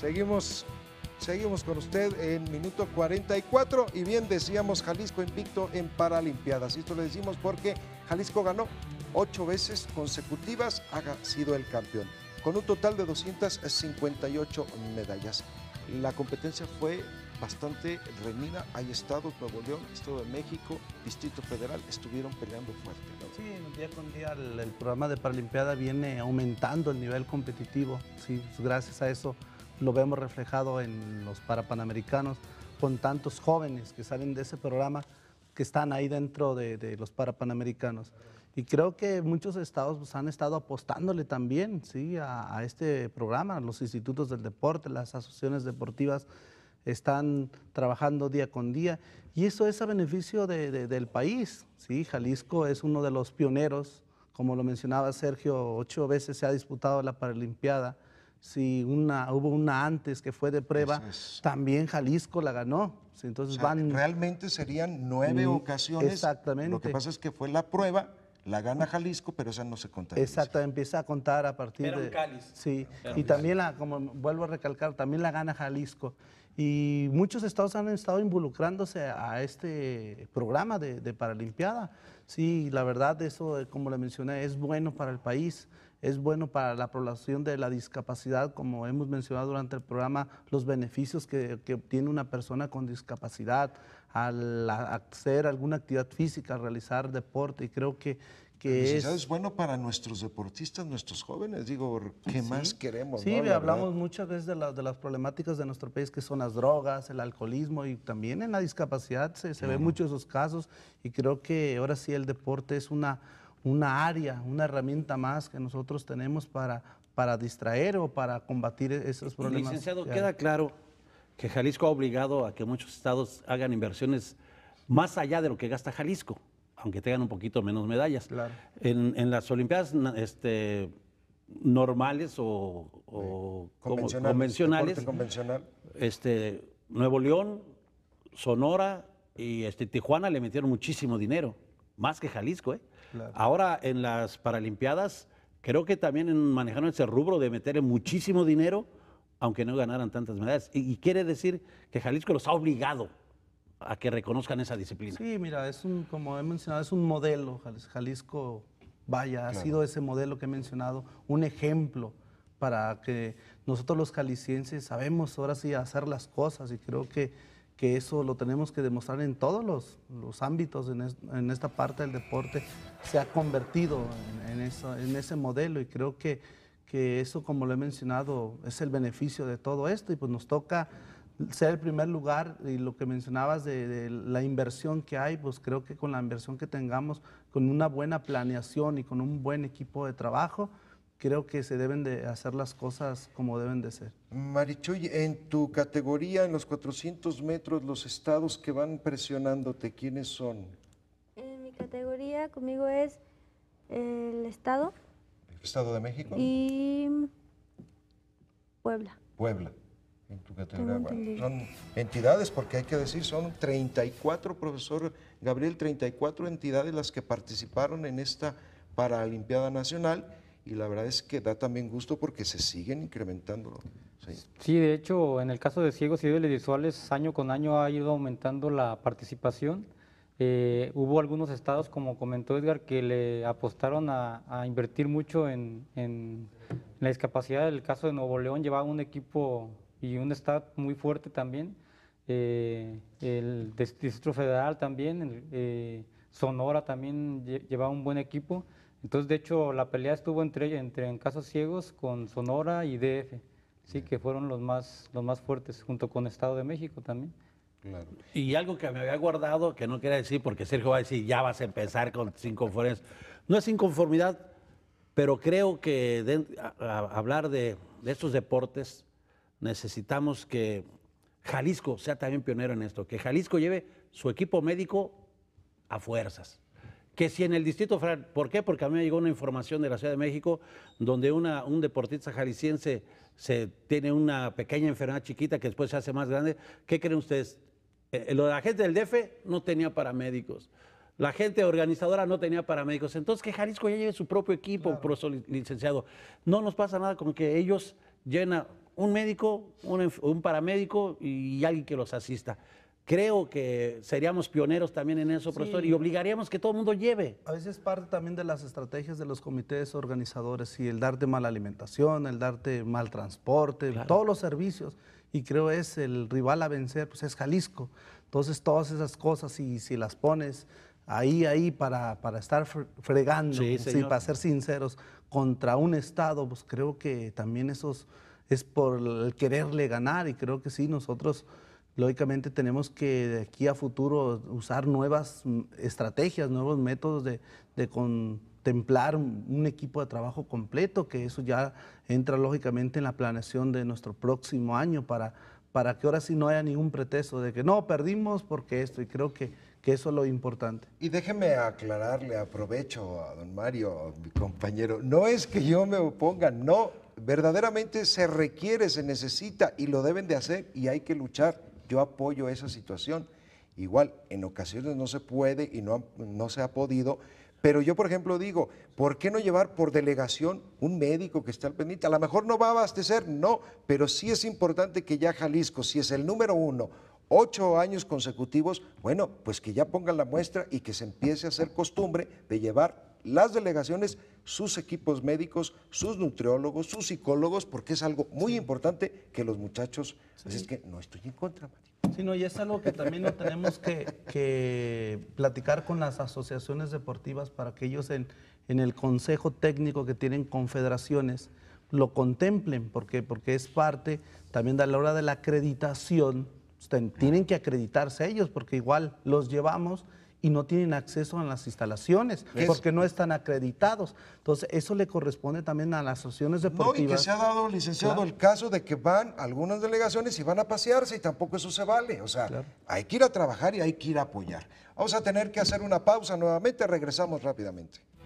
Seguimos, seguimos con usted en minuto 44 y bien decíamos Jalisco invicto en Paralimpiadas. Esto le decimos porque Jalisco ganó ocho veces consecutivas, ha sido el campeón, con un total de 258 medallas. La competencia fue bastante reñida. Hay estados, Nuevo León, Estado de México, Distrito Federal, estuvieron peleando fuerte. Sí, día con día el, el programa de Paralimpiada viene aumentando el nivel competitivo. Sí, pues, gracias a eso lo vemos reflejado en los parapanamericanos, con tantos jóvenes que salen de ese programa que están ahí dentro de, los parapanamericanos. Y creo que muchos estados pues, han estado apostándole también ¿sí? a, este programa, los institutos del deporte, las asociaciones deportivas están trabajando día con día y eso es a beneficio del país. ¿sí? Jalisco es uno de los pioneros, como lo mencionaba Sergio, ocho veces se ha disputado la Paralimpiada si una, hubo una antes que fue de prueba, también Jalisco la ganó. Entonces van... Realmente serían nueve mm, ocasiones. Exactamente. Lo que pasa es que fue la prueba, la gana Jalisco, pero esa no se contabiliza. Exacto, empieza a contar a partir de... cáliz. Sí, y también la, como vuelvo a recalcar, también la gana Jalisco. Y muchos estados han estado involucrándose a este programa de, de Paralimpiada. Sí, la verdad, eso, eh, como le mencioné, es bueno para el país es bueno para la población de la discapacidad, como hemos mencionado durante el programa, los beneficios que, que obtiene una persona con discapacidad al hacer alguna actividad física, realizar deporte. Y creo que, que es... es... bueno para nuestros deportistas, nuestros jóvenes, digo, ¿qué más queremos? Sí, hablamos muchas veces de, de, las problemáticas de nuestro país, que son las drogas, el alcoholismo y también en la discapacidad se, se ven muchos esos casos y creo que ahora sí el deporte es una una área, una herramienta más que nosotros tenemos para, para distraer o para combatir e-, esos problemas. Licenciado, queda claro que Jalisco ha obligado a que muchos estados hagan inversiones más allá de lo que gasta Jalisco, aunque tengan un poquito menos medallas. En, las Olimpiadas este, normales o, convencionales, este, Nuevo León, Sonora y este, Tijuana le metieron muchísimo dinero, más que Jalisco. ¿eh? Ahora, en las Paralimpiadas, creo que también manejaron ese rubro de meter muchísimo dinero, aunque no ganaran tantas medallas. Y, quiere decir que Jalisco los ha obligado a que reconozcan esa disciplina. Sí, mira, es un, como he mencionado, es un modelo. Jalisco, vaya, ha sido ese modelo que he mencionado, un ejemplo para que nosotros los jaliscienses sabemos ahora sí hacer las cosas y creo que que eso lo tenemos que demostrar en todos los, ámbitos, en, esta parte del deporte, se ha convertido en, ese modelo y creo que, eso, como lo he mencionado, es el beneficio de todo esto y pues nos toca ser el primer lugar y lo que mencionabas de la inversión que hay, pues creo que con la inversión que tengamos, con una buena planeación y con un buen equipo de trabajo, creo que se deben de hacer las cosas como deben de ser. Marichuy, en tu categoría, en los 400 metros, los estados que van presionándote, ¿quiénes son? En mi categoría conmigo es el estado. ¿El estado de México? Y Puebla. Puebla. En tu categoría. son entidades, porque hay que decir, son 34, profesor Gabriel, 34 entidades las que participaron en esta Paralimpiada Nacional y la verdad es que da también gusto porque se siguen incrementando. Sí. sí, de hecho, en el caso de ciegos y débiles visuales, año con año ha ido aumentando la participación. Eh, hubo algunos estados, como comentó Edgar, que le apostaron a, invertir mucho en, en, la discapacidad. El caso de Nuevo León llevaba un equipo y un estado muy fuerte también. Eh, el Distrito Federal también, eh, Sonora también llevaba un buen equipo. Entonces, de hecho, la pelea estuvo entre, entre en casos ciegos con Sonora y DF, sí, que fueron los más, los más fuertes, junto con Estado de México también. Y algo que me había guardado, que no quería decir, porque Sergio va a decir, ya vas a empezar con conformidad. No es inconformidad, pero creo que hablar de, de estos deportes necesitamos que Jalisco sea también pionero en esto, que Jalisco lleve su equipo médico a fuerzas que si en el Distrito Federal, ¿por qué? Porque a mí me llegó una información de la Ciudad de México donde una, un deportista jalisciense se tiene una pequeña enfermedad chiquita que después se hace más grande. ¿Qué creen ustedes? Eh, eh, lo de la gente del DF no tenía paramédicos. La gente organizadora no tenía paramédicos. Entonces, que Jalisco ya lleve su propio equipo, claro. licenciado. No nos pasa nada con que ellos llenan un médico, un, un paramédico y alguien que los asista creo que seríamos pioneros también en eso, profesor, y obligaríamos que todo el mundo lleve. A veces parte también de las estrategias de los comités organizadores y el darte mala alimentación, el darte mal transporte, todos los servicios. Y creo es el rival a vencer, pues es Jalisco. Entonces todas esas cosas, y si las pones ahí, ahí para, para estar fregando, sí, para ser sinceros, contra un Estado, pues creo que también esos es por el quererle ganar y creo que sí, nosotros lógicamente tenemos que de aquí a futuro usar nuevas mm, estrategias, nuevos métodos de, contemplar un equipo de trabajo completo, que eso ya entra lógicamente en la planeación de nuestro próximo año para, para que ahora sí no haya ningún pretexto de que no, perdimos porque esto, y creo que, que eso es lo importante. Y déjeme aclararle, aprovecho a don Mario, mi compañero, no es que yo me oponga, no, verdaderamente se requiere, se necesita y lo deben de hacer y hay que luchar. Yo apoyo esa situación. Igual, en ocasiones no se puede y no, no se ha podido, pero yo, por ejemplo, digo, ¿por qué no llevar por delegación un médico que está al pendiente? A lo mejor no va a abastecer, no, pero sí es importante que ya Jalisco, si es el número uno, ocho años consecutivos, bueno, pues que ya pongan la muestra y que se empiece a hacer costumbre de llevar las delegaciones, sus equipos médicos, sus nutriólogos, sus psicólogos, porque es algo muy importante que los muchachos. Así pues es que no estoy en contra, Mati. Sí, no, y es algo que también lo tenemos que, platicar con las asociaciones deportivas para que ellos en, el consejo técnico que tienen confederaciones lo contemplen, porque, porque es parte también de la hora de la acreditación. Pues, tienen que acreditarse ellos, porque igual los llevamos y no tienen acceso a las instalaciones porque no están acreditados. Entonces, eso le corresponde también a las asociaciones deportivas. No, y que se ha dado, licenciado, el caso de que van algunas delegaciones y van a pasearse y tampoco eso se vale. O sea, hay que ir a trabajar y hay que ir a apoyar. Vamos a tener que hacer una pausa nuevamente, regresamos rápidamente.